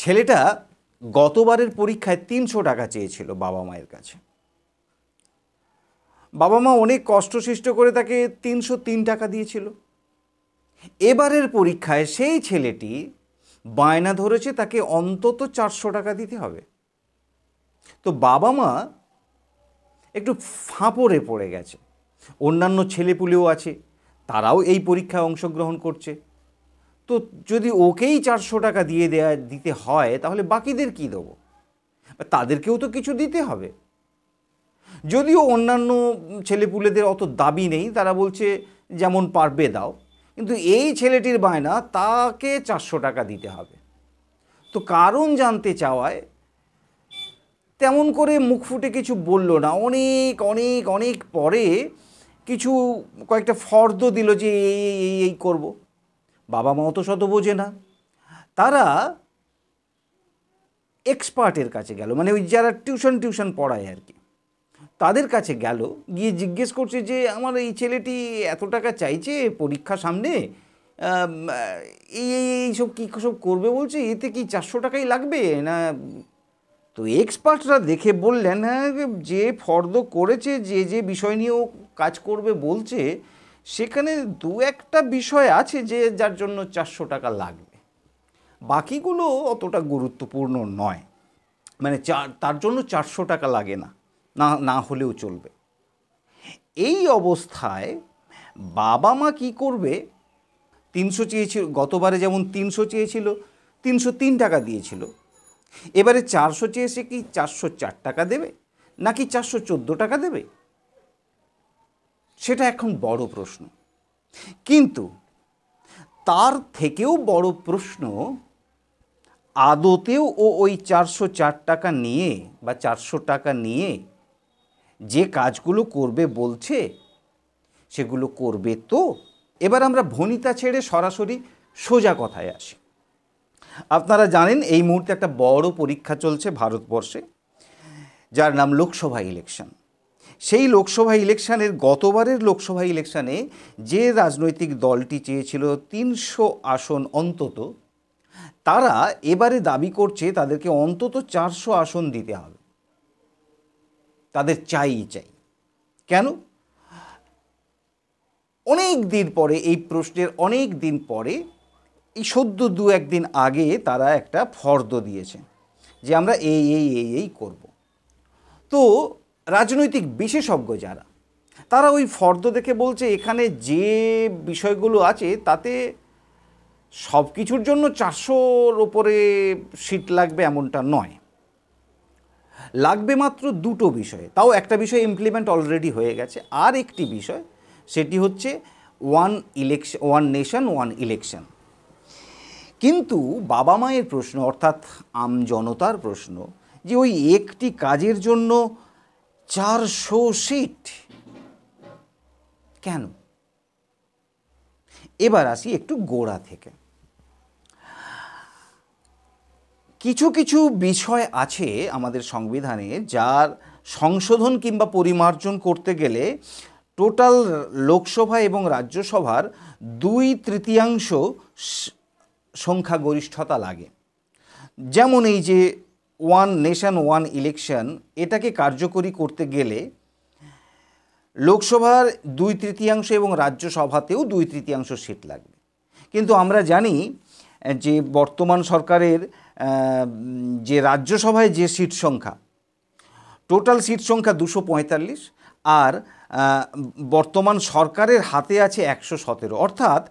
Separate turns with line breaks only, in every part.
ছেলেটা গতবারের পরীক্ষায় তিনশো টাকা চেয়েছিল বাবা মায়ের কাছে বাবা মা অনেক কষ্টসৃষ্ট করে তাকে তিনশো তিন টাকা দিয়েছিল এবারের পরীক্ষায় সেই ছেলেটি বায়না ধরেছে তাকে অন্তত চারশো টাকা দিতে হবে তো বাবা মা একটু ফাঁপড়ে পড়ে গেছে অন্যান্য ছেলেপুলেও আছে তারাও এই পরীক্ষায় অংশগ্রহণ করছে তো যদি ওকেই চারশো টাকা দিয়ে দেয়া দিতে হয় তাহলে বাকিদের কি দেবো তাদেরকেও তো কিছু দিতে হবে যদিও অন্যান্য ছেলেপুলেদের অত দাবি নেই তারা বলছে যেমন পারবে দাও কিন্তু এই ছেলেটির বায়না তাকে চারশো টাকা দিতে হবে তো কারণ জানতে চাওয়ায় তেমন করে মুখ ফুটে কিছু বলল না অনেক অনেক অনেক পরে কিছু কয়েকটা ফর্দ দিল যে এই এই এই করবো বাবা মাও তো শত বোঝে না তারা এক্সপার্টের কাছে গেল মানে ওই যারা টিউশন টিউশন পড়ায় আর কি তাদের কাছে গেল গিয়ে জিজ্ঞেস করছে যে আমার এই ছেলেটি এত টাকা চাইছে পরীক্ষা সামনে এই এই সব কী সব করবে বলছে এতে কি চারশো টাকাই লাগবে না তো এক্সপার্টরা দেখে বললেন হ্যাঁ যে ফর্দ করেছে যে যে বিষয় নিয়ে ও কাজ করবে বলছে সেখানে দু একটা বিষয় আছে যে যার জন্য চারশো টাকা লাগবে বাকিগুলো অতটা গুরুত্বপূর্ণ নয় মানে চার তার জন্য চারশো টাকা লাগে না না না হলেও চলবে এই অবস্থায় বাবা মা কী করবে তিনশো চেয়েছিল গতবারে যেমন তিনশো চেয়েছিল তিনশো তিন টাকা দিয়েছিল এবারে চারশো চেয়েছে কি চারশো চার টাকা দেবে নাকি চারশো চোদ্দো টাকা দেবে সেটা এখন বড় প্রশ্ন কিন্তু তার থেকেও বড় প্রশ্ন আদতেও ও ওই চারশো চার টাকা নিয়ে বা চারশো টাকা নিয়ে যে কাজগুলো করবে বলছে সেগুলো করবে তো এবার আমরা ভনিতা ছেড়ে সরাসরি সোজা কথায় আসি আপনারা জানেন এই মুহূর্তে একটা বড় পরীক্ষা চলছে ভারতবর্ষে যার নাম লোকসভা ইলেকশন সেই লোকসভা ইলেকশানের গতবারের লোকসভা ইলেকশানে যে রাজনৈতিক দলটি চেয়েছিল তিনশো আসন অন্তত তারা এবারে দাবি করছে তাদেরকে অন্তত চারশো আসন দিতে হবে তাদের চাই চাই কেন অনেক দিন পরে এই প্রশ্নের অনেক দিন পরে এই সদ্য দু একদিন আগে তারা একটা ফর্দ দিয়েছে যে আমরা এই এই এই এই করব তো রাজনৈতিক বিশেষজ্ঞ যারা তারা ওই ফর্দ দেখে বলছে এখানে যে বিষয়গুলো আছে তাতে সব কিছুর জন্য চারশোর ওপরে সিট লাগবে এমনটা নয় লাগবে মাত্র দুটো বিষয়ে তাও একটা বিষয় ইমপ্লিমেন্ট অলরেডি হয়ে গেছে আর একটি বিষয় সেটি হচ্ছে one election one nation one election কিন্তু বাবা মায়ের প্রশ্ন অর্থাৎ আম জনতার প্রশ্ন যে ওই একটি কাজের জন্য চারশো সিট কেন এবার আসি একটু গোড়া থেকে কিছু কিছু বিষয় আছে আমাদের সংবিধানে যার সংশোধন কিংবা পরিমার্জন করতে গেলে টোটাল লোকসভা এবং রাজ্যসভার দুই তৃতীয়াংশ সংখ্যাগরিষ্ঠতা লাগে যেমন এই যে ওয়ান নেশন ওয়ান ইলেকশন এটাকে কার্যকরী করতে গেলে লোকসভার দুই তৃতীয়াংশ এবং রাজ্যসভাতেও দুই তৃতীয়াংশ সিট লাগবে কিন্তু আমরা জানি যে বর্তমান সরকারের যে রাজ্যসভায় যে সিট সংখ্যা টোটাল সিট সংখ্যা দুশো পঁয়তাল্লিশ আর বর্তমান সরকারের হাতে আছে একশো সতেরো অর্থাৎ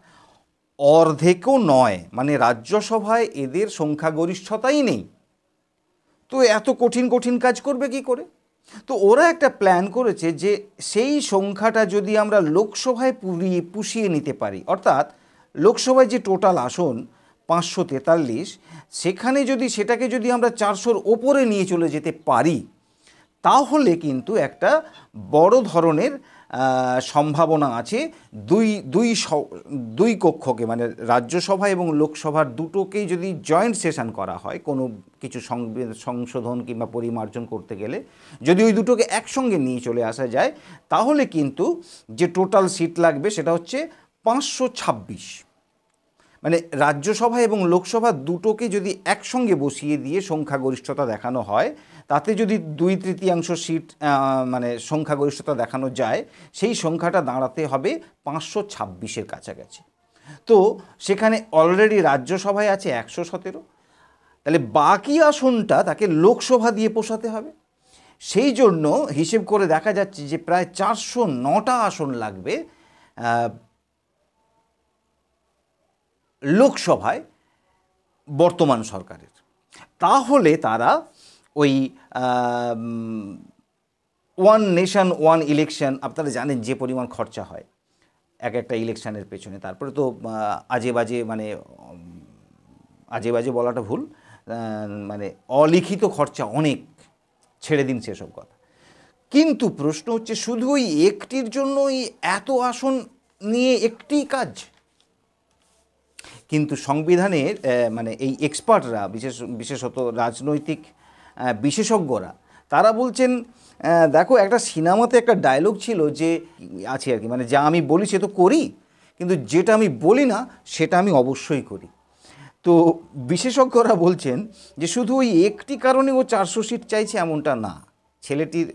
অর্ধেকও নয় মানে রাজ্যসভায় এদের সংখ্যাগরিষ্ঠতাই নেই তো এত কঠিন কঠিন কাজ করবে কি করে তো ওরা একটা প্ল্যান করেছে যে সেই সংখ্যাটা যদি আমরা লোকসভায় পুরিয়ে পুষিয়ে নিতে পারি অর্থাৎ লোকসভায় যে টোটাল আসন পাঁচশো তেতাল্লিশ সেখানে যদি সেটাকে যদি আমরা চারশোর ওপরে নিয়ে চলে যেতে পারি তাহলে কিন্তু একটা বড় ধরনের সম্ভাবনা আছে দুই দুই দুই কক্ষকে মানে রাজ্যসভা এবং লোকসভার দুটোকেই যদি জয়েন্ট সেশন করা হয় কোনো কিছু সংশোধন কিংবা পরিমার্জন করতে গেলে যদি ওই দুটোকে একসঙ্গে নিয়ে চলে আসা যায় তাহলে কিন্তু যে টোটাল সিট লাগবে সেটা হচ্ছে পাঁচশো ছাব্বিশ মানে রাজ্যসভা এবং লোকসভা দুটোকে যদি একসঙ্গে বসিয়ে দিয়ে সংখ্যাগরিষ্ঠতা দেখানো হয় তাতে যদি দুই তৃতীয়াংশ সিট মানে সংখ্যাগরিষ্ঠতা দেখানো যায় সেই সংখ্যাটা দাঁড়াতে হবে পাঁচশো ছাব্বিশের কাছাকাছি তো সেখানে অলরেডি রাজ্যসভায় আছে একশো সতেরো তাহলে বাকি আসনটা তাকে লোকসভা দিয়ে পোষাতে হবে সেই জন্য হিসেব করে দেখা যাচ্ছে যে প্রায় চারশো নটা আসন লাগবে লোকসভায় বর্তমান সরকারের তাহলে তারা ওই ওয়ান নেশন ওয়ান ইলেকশন আপনারা জানেন যে পরিমাণ খরচা হয় এক একটা ইলেকশানের পেছনে তারপরে তো আজে বাজে মানে আজে বাজে বলাটা ভুল মানে অলিখিত খরচা অনেক ছেড়ে দিন সেসব কথা কিন্তু প্রশ্ন হচ্ছে শুধুই একটির জন্যই এত আসন নিয়ে একটি কাজ কিন্তু সংবিধানের মানে এই এক্সপার্টরা বিশেষ বিশেষত রাজনৈতিক বিশেষজ্ঞরা তারা বলছেন দেখো একটা সিনেমাতে একটা ডায়লগ ছিল যে আছে আর কি মানে যা আমি বলি সে তো করি কিন্তু যেটা আমি বলি না সেটা আমি অবশ্যই করি তো বিশেষজ্ঞরা বলছেন যে শুধু ওই একটি কারণে ও চারশো সিট চাইছে এমনটা না ছেলেটির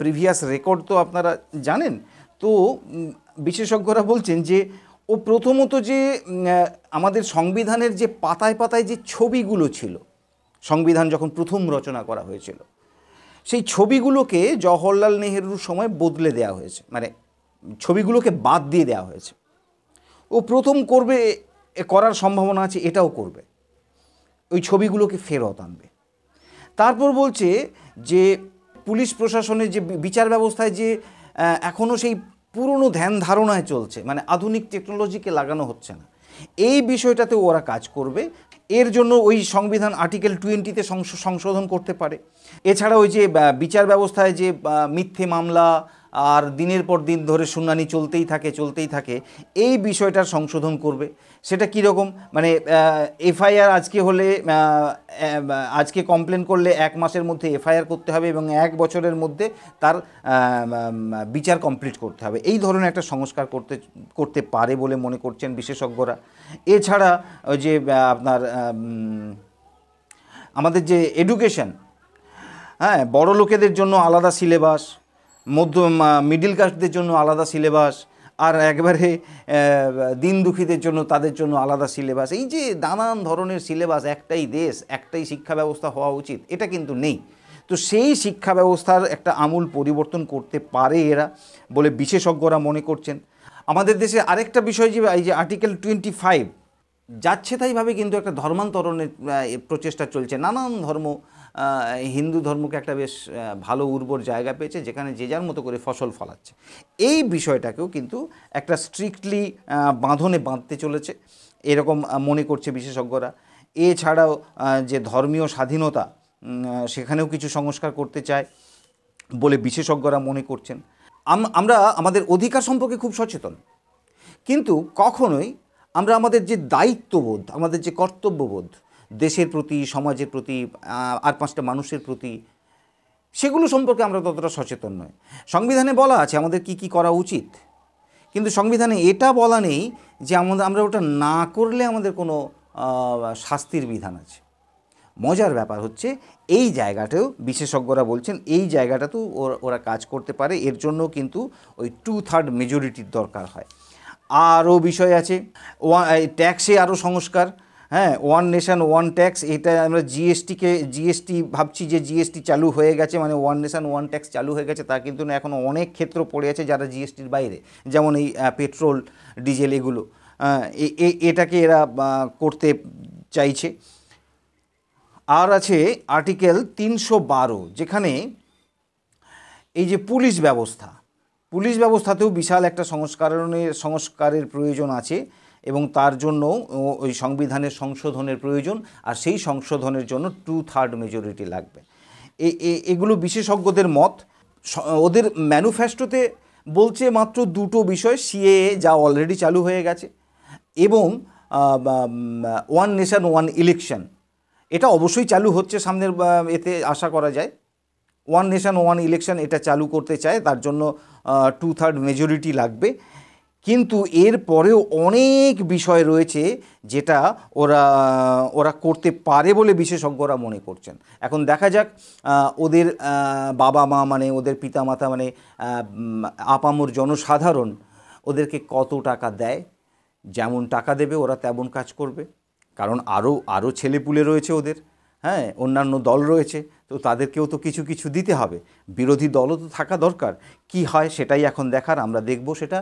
প্রিভিয়াস রেকর্ড তো আপনারা জানেন তো বিশেষজ্ঞরা বলছেন যে ও প্রথমত যে আমাদের সংবিধানের যে পাতায় পাতায় যে ছবিগুলো ছিল সংবিধান যখন প্রথম রচনা করা হয়েছিল সেই ছবিগুলোকে জওহরলাল নেহরুর সময় বদলে দেওয়া হয়েছে মানে ছবিগুলোকে বাদ দিয়ে দেওয়া হয়েছে ও প্রথম করবে করার সম্ভাবনা আছে এটাও করবে ওই ছবিগুলোকে ফেরত আনবে তারপর বলছে যে পুলিশ প্রশাসনের যে বিচার ব্যবস্থায় যে এখনও সেই পুরনো ধ্যান ধারণায় চলছে মানে আধুনিক টেকনোলজিকে লাগানো হচ্ছে না এই বিষয়টাতে ওরা কাজ করবে এর জন্য ওই সংবিধান আর্টিকেল টোয়েন্টিতে সংশোধন করতে পারে এছাড়া ওই যে বিচার ব্যবস্থায় যে মিথ্যে মামলা আর দিনের পর দিন ধরে শুনানি চলতেই থাকে চলতেই থাকে এই বিষয়টার সংশোধন করবে সেটা কীরকম মানে এফআইআর আজকে হলে আজকে কমপ্লেন করলে এক মাসের মধ্যে এফআইআর করতে হবে এবং এক বছরের মধ্যে তার বিচার কমপ্লিট করতে হবে এই ধরনের একটা সংস্কার করতে করতে পারে বলে মনে করছেন বিশেষজ্ঞরা এছাড়া যে আপনার আমাদের যে এডুকেশন হ্যাঁ বড় লোকেদের জন্য আলাদা সিলেবাস মধ্য মিডিল কাস্টদের জন্য আলাদা সিলেবাস আর একবারে দিন দুঃখীদের জন্য তাদের জন্য আলাদা সিলেবাস এই যে নানান ধরনের সিলেবাস একটাই দেশ একটাই শিক্ষা ব্যবস্থা হওয়া উচিত এটা কিন্তু নেই তো সেই শিক্ষা ব্যবস্থার একটা আমূল পরিবর্তন করতে পারে এরা বলে বিশেষজ্ঞরা মনে করছেন আমাদের দেশে আরেকটা বিষয় যে এই যে আর্টিকেল টোয়েন্টি ফাইভ যাচ্ছে তাইভাবে কিন্তু একটা ধর্মান্তরণের প্রচেষ্টা চলছে নানান ধর্ম হিন্দু ধর্মকে একটা বেশ ভালো উর্বর জায়গা পেয়েছে যেখানে যে যার মতো করে ফসল ফলাচ্ছে এই বিষয়টাকেও কিন্তু একটা স্ট্রিক্টলি বাঁধনে বাঁধতে চলেছে এরকম মনে করছে বিশেষজ্ঞরা এছাড়াও যে ধর্মীয় স্বাধীনতা সেখানেও কিছু সংস্কার করতে চায় বলে বিশেষজ্ঞরা মনে করছেন আমরা আমাদের অধিকার সম্পর্কে খুব সচেতন কিন্তু কখনোই আমরা আমাদের যে দায়িত্ববোধ আমাদের যে কর্তব্যবোধ দেশের প্রতি সমাজের প্রতি আর পাঁচটা মানুষের প্রতি সেগুলো সম্পর্কে আমরা ততটা সচেতন নয় সংবিধানে বলা আছে আমাদের কি কি করা উচিত কিন্তু সংবিধানে এটা বলা নেই যে আমাদের আমরা ওটা না করলে আমাদের কোনো শাস্তির বিধান আছে মজার ব্যাপার হচ্ছে এই জায়গাটাও বিশেষজ্ঞরা বলছেন এই জায়গাটাতেও ওরা কাজ করতে পারে এর জন্য কিন্তু ওই টু থার্ড মেজরিটির দরকার হয় আরও বিষয় আছে ট্যাক্সে আরও সংস্কার হ্যাঁ ওয়ান নেশান ওয়ান ট্যাক্স এটা আমরা জিএসটিকে জিএসটি ভাবছি যে জিএসটি চালু হয়ে গেছে মানে ওয়ান নেশান ওয়ান ট্যাক্স চালু হয়ে গেছে তা কিন্তু না এখন অনেক ক্ষেত্র পড়ে আছে যারা জিএসটির বাইরে যেমন এই পেট্রোল ডিজেল এগুলো এটাকে এরা করতে চাইছে আর আছে আর্টিকেল তিনশো বারো যেখানে এই যে পুলিশ ব্যবস্থা পুলিশ ব্যবস্থাতেও বিশাল একটা সংস্কারণের সংস্কারের প্রয়োজন আছে এবং তার জন্য ওই সংবিধানের সংশোধনের প্রয়োজন আর সেই সংশোধনের জন্য টু থার্ড মেজরিটি লাগবে এগুলো বিশেষজ্ঞদের মত ওদের ম্যানুফ্যাস্টোতে বলছে মাত্র দুটো বিষয় সিএ যা অলরেডি চালু হয়ে গেছে এবং ওয়ান নেশন ওয়ান ইলেকশন এটা অবশ্যই চালু হচ্ছে সামনের এতে আশা করা যায় ওয়ান নেশন ওয়ান ইলেকশন এটা চালু করতে চায় তার জন্য টু থার্ড মেজরিটি লাগবে কিন্তু এর পরেও অনেক বিষয় রয়েছে যেটা ওরা ওরা করতে পারে বলে বিশেষজ্ঞরা মনে করছেন এখন দেখা যাক ওদের বাবা মা মানে ওদের পিতামাতা মানে আপামর জনসাধারণ ওদেরকে কত টাকা দেয় যেমন টাকা দেবে ওরা তেমন কাজ করবে কারণ আরও আরও ছেলেপুলে রয়েছে ওদের হ্যাঁ অন্যান্য দল রয়েছে তো তাদেরকেও তো কিছু কিছু দিতে হবে বিরোধী দলও তো থাকা দরকার কি হয় সেটাই এখন দেখার আমরা দেখব সেটা